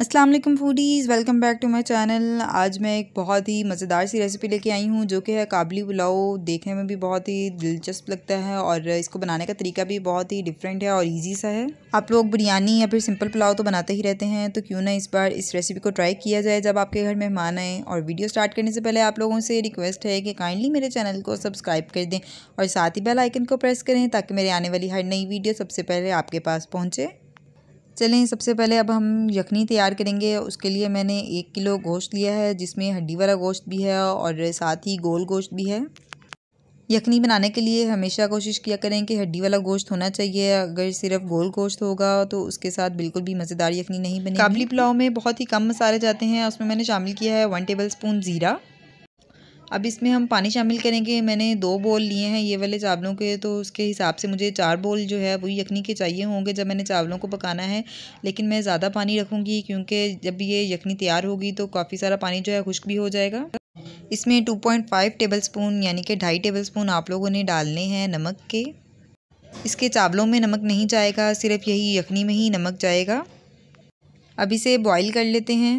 अस्सलाम वालेकुम foodies welcome back to my channel आज मैं एक बहुत ही मज़ेदार सी रेसिपी लेके आई हूँ जो कि है काबली पुलाव देखने में भी बहुत ही दिलचस्प लगता है और इसको बनाने का तरीका भी बहुत ही डिफरेंट है और इजी सा है आप लोग बिरयानी या फिर सिंपल पुलाव तो बनाते ही रहते हैं तो क्यों ना इस बार इस रेसिपी को ट्राई किया जाए जब आपके घर मेहमान आएँ और वीडियो स्टार्ट करने से पहले आप लोगों से रिक्वेस्ट है कि काइंडली मेरे चैनल को सब्सक्राइब कर दें और साथ ही बेल आइकन को प्रेस करें ताकि मेरे आने वाली हर नई वीडियो सबसे पहले आपके पास पहुँचे चलें सबसे पहले अब हम यखनी तैयार करेंगे उसके लिए मैंने एक किलो गोश्त लिया है जिसमें हड्डी वाला गोश्त भी है और साथ ही गोल गोश्त भी है यखनी बनाने के लिए हमेशा कोशिश किया करें कि हड्डी वाला गोश्त होना चाहिए अगर सिर्फ गोल गोश्त होगा तो उसके साथ बिल्कुल भी मज़ेदार यखनी नहीं बनेगी काबली पुलाव में बहुत ही कम मसाले जाते हैं उसमें मैंने शामिल किया है वन टेबल स्पून ज़ीरा अब इसमें हम पानी शामिल करेंगे मैंने दो बोल लिए हैं ये वाले चावलों के तो उसके हिसाब से मुझे चार बोल जो है वो यखनी के चाहिए होंगे जब मैंने चावलों को पकाना है लेकिन मैं ज़्यादा पानी रखूँगी क्योंकि जब ये यखनी तैयार होगी तो काफ़ी सारा पानी जो है खुश्क भी हो जाएगा इसमें टेबल टेबलस्पून यानी कि ढाई स्पून आप लोगों ने डालने हैं नमक के इसके चावलों में नमक नहीं जाएगा सिर्फ यही यखनी में ही नमक जाएगा अब इसे बॉईल कर लेते हैं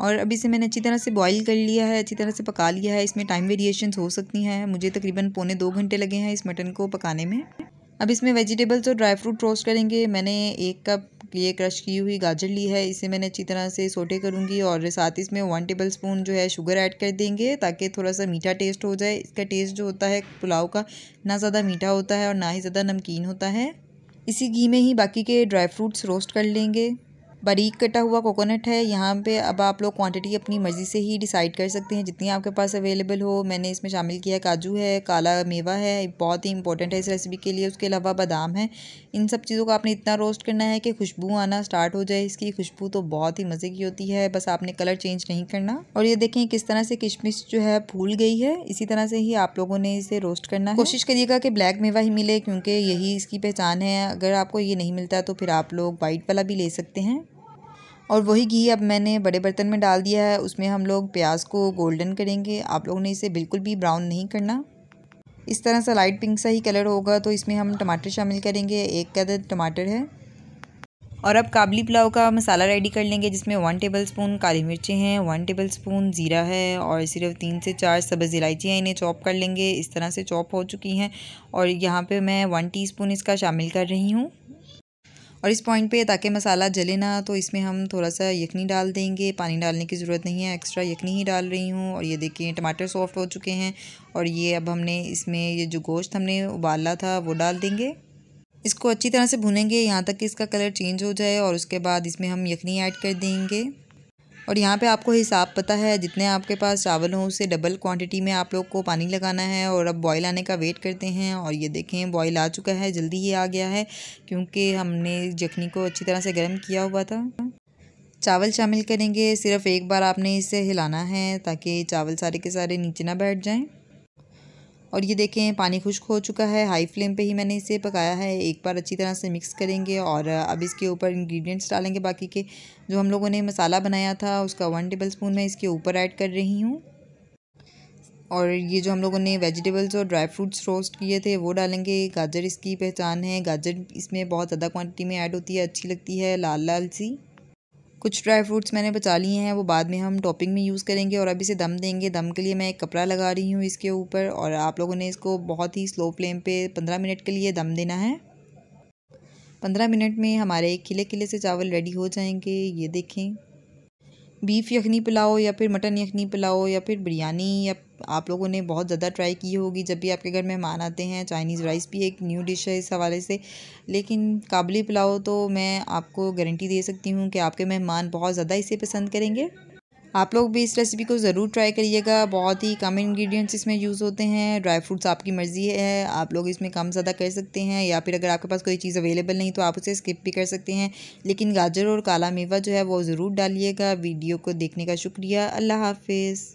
और अभी इसे मैंने अच्छी तरह से बॉईल कर लिया है अच्छी तरह से पका लिया है इसमें टाइम वेरिएशन हो सकती हैं मुझे तकरीबन पौने दो घंटे लगे हैं इस मटन को पकाने में अब इसमें वेजिटेबल्स और ड्राई फ्रूट रोस्ट करेंगे मैंने एक कप ये क्रश की हुई गाजर ली है इसे मैंने अच्छी तरह से सोटे करूँगी और साथ इसमें वन टेबल स्पून जो है शुगर ऐड कर देंगे ताकि थोड़ा सा मीठा टेस्ट हो जाए इसका टेस्ट जो होता है पुलाव का ना ज़्यादा मीठा होता है और ना ही ज़्यादा नमकीन होता है इसी घी में ही बाकी के ड्राई फ्रूट्स रोस्ट कर लेंगे बारीक कटा हुआ कोकोनट है यहाँ पे अब आप लोग क्वांटिटी अपनी मर्ज़ी से ही डिसाइड कर सकते हैं जितनी आपके पास अवेलेबल हो मैंने इसमें शामिल किया काजू है काला मेवा है बहुत ही इंपॉर्टेंट है इस रेसिपी के लिए उसके अलावा बादाम है इन सब चीज़ों को आपने इतना रोस्ट करना है कि खुशबू आना स्टार्ट हो जाए इसकी खुशबू तो बहुत ही मज़े की होती है बस आपने कलर चेंज नहीं करना और ये देखें किस तरह से किशमिश जो है फूल गई है इसी तरह से ही आप लोगों ने इसे रोस्ट करना है कोशिश करिएगा कि ब्लैक मेवा ही मिले क्योंकि यही इसकी पहचान है अगर आपको ये नहीं मिलता तो फिर आप लोग वाइट वाला भी ले सकते हैं और वही घी अब मैंने बड़े बर्तन में डाल दिया है उसमें हम लोग प्याज को गोल्डन करेंगे आप लोगों ने इसे बिल्कुल भी ब्राउन नहीं करना इस तरह से लाइट पिंक सा ही कलर होगा तो इसमें हम टमाटर शामिल करेंगे एक कदर टमाटर है और अब काबली पुलाव का मसाला रेडी कर लेंगे जिसमें वन टेबल स्पून काली मिर्चें हैं वन टेबल स्पून ज़ीरा है और सिर्फ तीन से चार सब्ज़ इलायची हैं इन्हें चॉप कर लेंगे इस तरह से चॉप हो चुकी हैं और यहाँ पे मैं वन टीस्पून इसका शामिल कर रही हूँ और इस पॉइंट पे ताकि मसाला जले ना तो इसमें हम थोड़ा सा यखनी डाल देंगे पानी डालने की ज़रूरत नहीं है एक्स्ट्रा यखनी ही डाल रही हूँ और ये देखिए टमाटर सॉफ्ट हो चुके हैं और ये अब हमने इसमें ये जो गोश्त हमने उबाला था वो डाल देंगे इसको अच्छी तरह से भुनेंगे यहाँ तक कि इसका कलर चेंज हो जाए और उसके बाद इसमें हम यखनी ऐड कर देंगे और यहाँ पे आपको हिसाब पता है जितने आपके पास चावल हों उससे डबल क्वांटिटी में आप लोग को पानी लगाना है और अब बॉयल आने का वेट करते हैं और ये देखें बॉयल आ चुका है जल्दी ही आ गया है क्योंकि हमने जखनी को अच्छी तरह से गर्म किया हुआ था चावल शामिल करेंगे सिर्फ़ एक बार आपने इसे हिलाना है ताकि चावल सारे के सारे नीचे ना बैठ जाएँ और ये देखें पानी खुश्क हो चुका है हाई फ्लेम पे ही मैंने इसे पकाया है एक बार अच्छी तरह से मिक्स करेंगे और अब इसके ऊपर इंग्रेडिएंट्स डालेंगे बाकी के जो हम लोगों ने मसाला बनाया था उसका वन टेबल स्पून मैं इसके ऊपर ऐड कर रही हूँ और ये जो हम लोगों ने वेजिटेबल्स और ड्राई फ्रूट्स रोस्ट किए थे वो डालेंगे गाजर इसकी पहचान है गाजर इसमें बहुत ज़्यादा क्वान्टिटी में ऐड होती है अच्छी लगती है लाल लाल सी कुछ ड्राई फ्रूट्स मैंने बचा लिए हैं वो बाद में हम टॉपिंग में यूज़ करेंगे और अभी से दम देंगे दम के लिए मैं एक कपड़ा लगा रही हूँ इसके ऊपर और आप लोगों ने इसको बहुत ही स्लो फ्लेम पे पंद्रह मिनट के लिए दम देना है पंद्रह मिनट में हमारे खिले खिले से चावल रेडी हो जाएंगे ये देखें बीफ यखनी पिलाओ या फिर मटन यखनी पिलाओ या फिर बिरयानी या आप लोगों ने बहुत ज़्यादा ट्राई की होगी जब भी आपके घर मेहमान आते हैं चाइनीज़ राइस भी एक न्यू डिश है इस हवाले से लेकिन काबली पिलाओ तो मैं आपको गारंटी दे सकती हूँ कि आपके मेहमान बहुत ज़्यादा इसे पसंद करेंगे आप लोग भी इस रेसिपी को ज़रूर ट्राई करिएगा बहुत ही कम इंग्रेडिएंट्स इसमें यूज़ होते हैं ड्राई फ्रूट्स आपकी मर्ज़ी है आप लोग इसमें कम ज़्यादा कर सकते हैं या फिर अगर आपके पास कोई चीज़ अवेलेबल नहीं तो आप उसे स्किप भी कर सकते हैं लेकिन गाजर और काला मेवा जो है वो ज़रूर डालिएगा वीडियो को देखने का शुक्रिया अल्लाह हाफिज़